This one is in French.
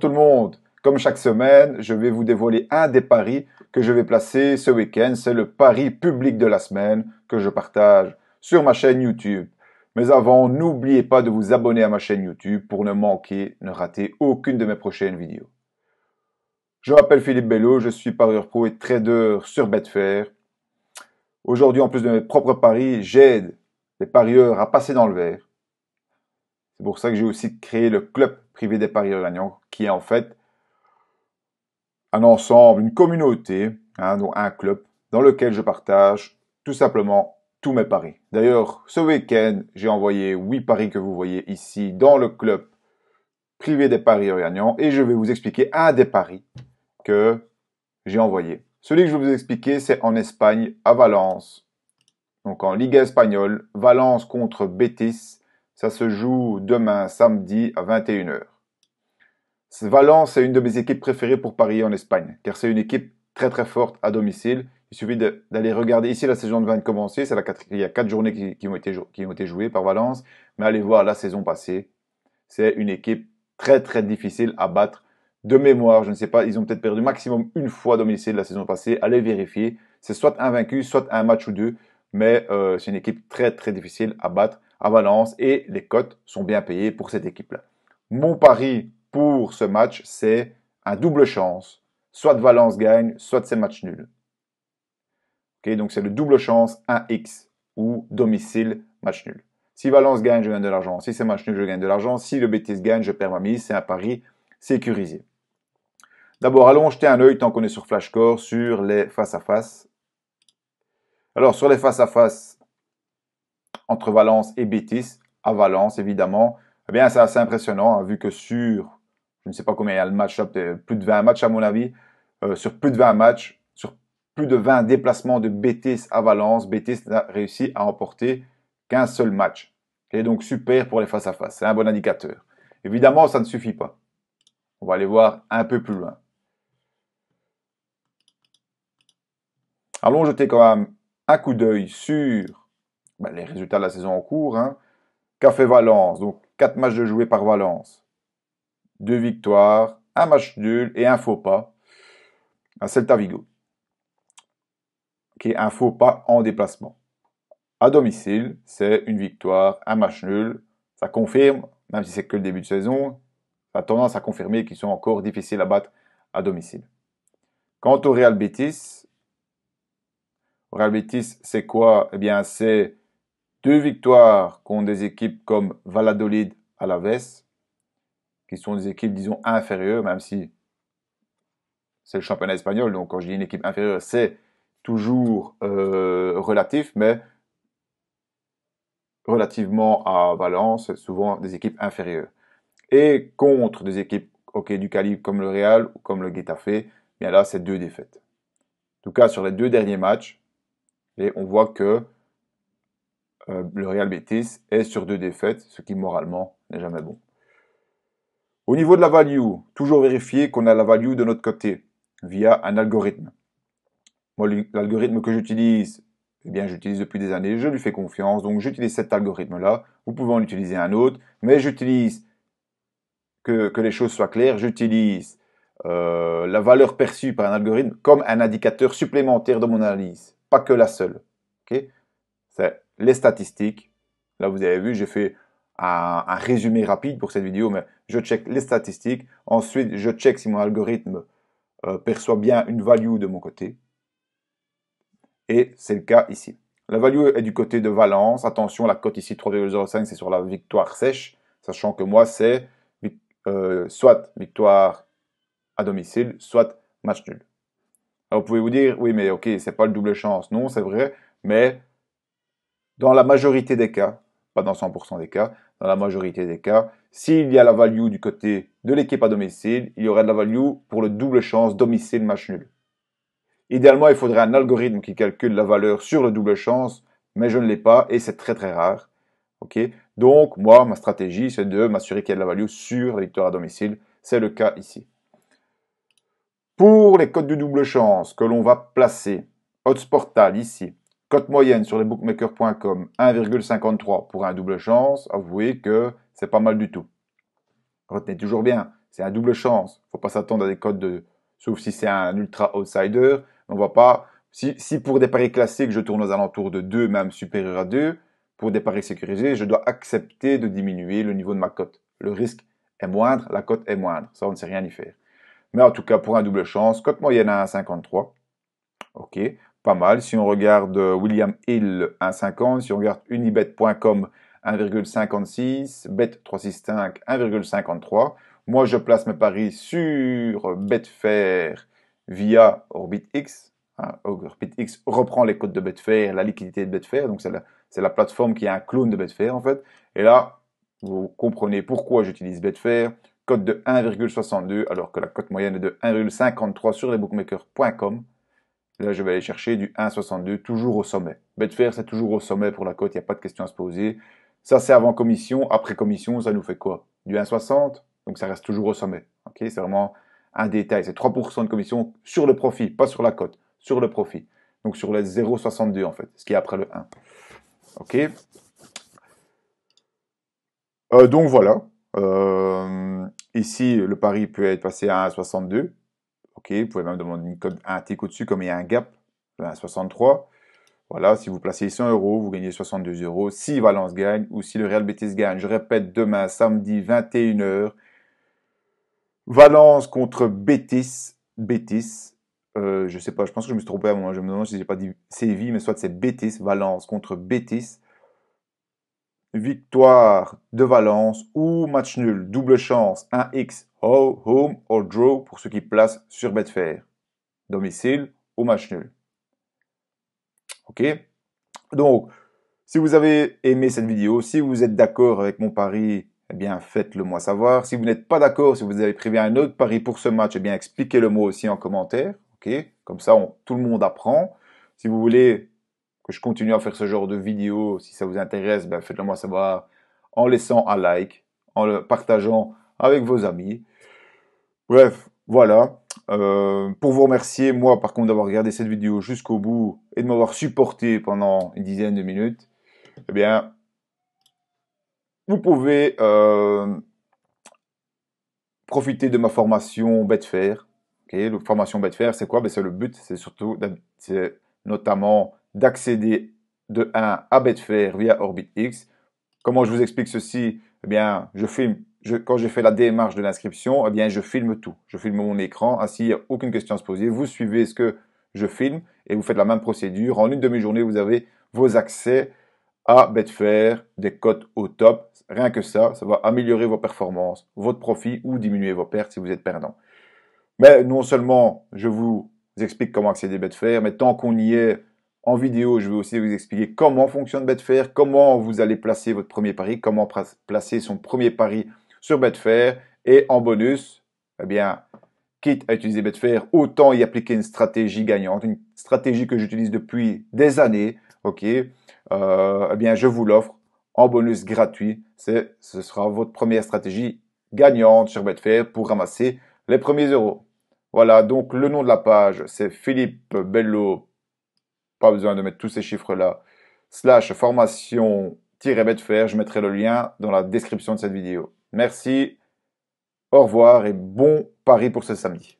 tout le monde. Comme chaque semaine, je vais vous dévoiler un des paris que je vais placer ce week-end. C'est le pari public de la semaine que je partage sur ma chaîne YouTube. Mais avant, n'oubliez pas de vous abonner à ma chaîne YouTube pour ne manquer, ne rater aucune de mes prochaines vidéos. Je m'appelle Philippe Bello, je suis parieur pro et trader sur Betfair. Aujourd'hui, en plus de mes propres paris, j'aide les parieurs à passer dans le vert. C'est pour ça que j'ai aussi créé le club privé des paris gagnants, qui est en fait un ensemble, une communauté, hein, donc un club, dans lequel je partage tout simplement tous mes paris. D'ailleurs, ce week-end, j'ai envoyé 8 paris que vous voyez ici dans le club privé des paris gagnants et je vais vous expliquer un des paris que j'ai envoyé. Celui que je vais vous expliquer, c'est en Espagne, à Valence. Donc en Liga espagnole, Valence contre Betis. Ça se joue demain samedi à 21h. Valence est une de mes équipes préférées pour parier en Espagne, car c'est une équipe très très forte à domicile. Il suffit d'aller regarder ici la saison de 20 commencer. C'est la il y a 4 journées qui, ont été, qui jouées par Valence. Mais allez voir la saison passée. C'est une équipe très très difficile à battre. De mémoire, je ne sais pas, ils ont peut-être perdu maximum une fois à domicile la saison passée. Allez vérifier. C'est soit un vaincu, soit un match ou deux. Mais euh, c'est une équipe très très difficile à battre à Valence et les cotes sont bien payées pour cette équipe-là. Mon pari pour ce match, c'est un double chance. Soit Valence gagne, soit c'est match nul. donc c'est le double chance 1x ou domicile match nul. Si Valence gagne, je gagne de l'argent. Si c'est match nul, je gagne de l'argent. Si le Betis gagne, je perds ma mise. C'est un pari sécurisé. D'abord, allons jeter un œil tant qu'on est sur Flashcore sur les face à -face. Alors, sur les face-à-face, entre Valence et Bétis, à Valence évidemment, eh bien c'est assez impressionnant, hein, vu que sur, je ne sais pas combien il y a le match, euh, plus de 20 matchs à mon avis, euh, sur plus de 20 matchs, sur plus de 20 déplacements de Bétis à Valence, Bétis n'a réussi à emporter qu'un seul match. Et donc super pour les face-à-face, c'est un bon indicateur. Évidemment, ça ne suffit pas. On va aller voir un peu plus loin. Allons jeter quand même un coup d'œil sur ben, les résultats de la saison en cours. Café hein. Valence, donc 4 matchs de jouer par Valence. 2 victoires, un match nul et un faux pas à Celta Vigo. Qui est un faux pas en déplacement. À domicile, c'est une victoire, un match nul. Ça confirme, même si c'est que le début de saison, ça a tendance à confirmer qu'ils sont encore difficiles à battre à domicile. Quant au Real Betis, Real Betis, c'est quoi Eh bien, c'est deux victoires contre des équipes comme Valladolid, ves qui sont des équipes, disons, inférieures, même si c'est le championnat espagnol. Donc, quand je dis une équipe inférieure, c'est toujours euh, relatif, mais relativement à Valence, souvent des équipes inférieures. Et contre des équipes ok du calibre comme le Real ou comme le Getafe, bien là, c'est deux défaites. En tout cas, sur les deux derniers matchs, on voit que euh, le Real Betis est sur deux défaites, ce qui moralement n'est jamais bon. Au niveau de la value, toujours vérifier qu'on a la value de notre côté via un algorithme. Moi, l'algorithme que j'utilise, eh bien, j'utilise depuis des années, je lui fais confiance, donc j'utilise cet algorithme-là. Vous pouvez en utiliser un autre, mais j'utilise, que, les choses soient claires, j'utilise euh, la valeur perçue par un algorithme comme un indicateur supplémentaire de mon analyse, pas que la seule. OK C'est les statistiques. Là, vous avez vu, j'ai fait un, résumé rapide pour cette vidéo, mais je check les statistiques. Ensuite, je check si mon algorithme euh, perçoit bien une value de mon côté. Et c'est le cas ici. La value est du côté de Valence. Attention, la cote ici 3,05, c'est sur la victoire sèche, sachant que moi, c'est euh, soit victoire à domicile, soit match nul. Alors vous pouvez vous dire, oui, mais ok, c'est pas le double chance. Non, c'est vrai, mais dans la majorité des cas, pas dans 100% des cas, dans la majorité des cas, s'il y a la value du côté de l'équipe à domicile, il y aurait de la value pour le double chance domicile-match nul. Idéalement, il faudrait un algorithme qui calcule la valeur sur le double chance, mais je ne l'ai pas et c'est très très rare. Ok, Donc, moi, ma stratégie, c'est de m'assurer qu'il y a de la value sur la victoire à domicile. C'est le cas ici. Pour les codes de double chance que l'on va placer, Hotsportal ici, Cote moyenne sur les bookmakers.com, 1,53 pour un double chance. Avouez que c'est pas mal du tout. Retenez toujours bien, c'est un double chance. Il Faut pas s'attendre à des cotes de, sauf si c'est un ultra outsider. On voit pas, si, si, pour des paris classiques, je tourne aux alentours de 2, même supérieur à 2, pour des paris sécurisés, je dois accepter de diminuer le niveau de ma cote. Le risque est moindre, la cote est moindre. Ça, on ne sait rien y faire. Mais en tout cas, pour un double chance, cote moyenne à 1,53. OK pas mal. Si on regarde euh, William Hill 1,50, si on regarde unibet.com 1,56, bet365 1,53. Moi, je place mes paris sur Betfair via OrbitX. Hein, OrbitX reprend les cotes de Betfair, la liquidité de Betfair. Donc, c'est la, plateforme qui est un clone de Betfair, en fait. Et là, vous comprenez pourquoi j'utilise Betfair. Code de 1,62, alors que la cote moyenne est de 1,53 sur lesbookmakers.com. Là, je vais aller chercher du 1,62, toujours au sommet. Betfair, c'est toujours au sommet pour la cote, il n'y a pas de question à se poser. Ça, c'est avant commission. Après commission, ça nous fait quoi Du 1,60 Donc, ça reste toujours au sommet. Ok, c'est vraiment un détail. C'est 3% de commission sur le profit, pas sur la cote, sur le profit. Donc, sur le 0,62 en fait, ce qui est après le 1. Ok euh, Donc, voilà. Euh, ici, le pari peut être passé à 1,62. OK, vous pouvez même demander un cote au dessus comme il y a un gap à 63. Voilà, si vous placez 100 euros, vous gagnez 62 euros. Si Valence gagne ou si le Real Betis gagne, je répète, demain, samedi, 21h, Valence contre Betis. Betis. Euh, je sais pas, je pense que je me suis trompé à un moment. Je me demande si j'ai pas dit Séville, mais soit c'est Betis, Valence contre Betis victoire de Valence ou match nul, double chance, 1x, home or draw pour ceux qui placent sur Betfair. Domicile ou match nul. Ok Donc, si vous avez aimé cette vidéo, si vous êtes d'accord avec mon pari, eh bien faites-le moi savoir. Si vous n'êtes pas d'accord, si vous avez prévu un autre pari pour ce match, eh bien expliquez-le moi aussi en commentaire. ok Comme ça, tout le monde apprend. Si vous voulez je continue à faire ce genre de vidéos. Si ça vous intéresse, ben, faites-le moi savoir en laissant un like, en le partageant avec vos amis. Bref, voilà. Euh, pour vous remercier, moi, par contre, d'avoir regardé cette vidéo jusqu'au bout et de m'avoir supporté pendant une dizaine de minutes, eh bien, vous pouvez euh, profiter de ma formation Betfair. Okay, la formation Betfair, c'est quoi ben, C'est le but, c'est surtout... d'être notamment d'accéder de 1 à Betfair via OrbitX. Comment je vous explique ceci Eh bien, je filme, quand j'ai fait la démarche de l'inscription, eh bien, je filme tout. Je filme mon écran, ainsi, il n'y a aucune question à se poser. Vous suivez ce que je filme et vous faites la même procédure. En une demi-journée, vous avez vos accès à Betfair, des cotes au top. Rien que ça, ça va améliorer vos performances, votre profit ou diminuer vos pertes si vous êtes perdant. Mais non seulement je vous explique comment accéder à Betfair. Mais tant qu'on y est, en vidéo, je vais aussi vous expliquer comment fonctionne Betfair, comment vous allez placer votre premier pari, comment placer son premier pari sur Betfair. Et en bonus, eh bien, quitte à utiliser Betfair, autant y appliquer une stratégie gagnante, une stratégie que j'utilise depuis des années. Ok, euh, eh bien, je vous l'offre en bonus gratuit. Ce sera votre première stratégie gagnante sur Betfair pour ramasser les premiers euros. Voilà, donc le nom de la page, c'est Philippe Bello, pas besoin de mettre tous ces chiffres-là, slash formation Fer. je mettrai le lien dans la description de cette vidéo. Merci, au revoir et bon pari pour ce samedi.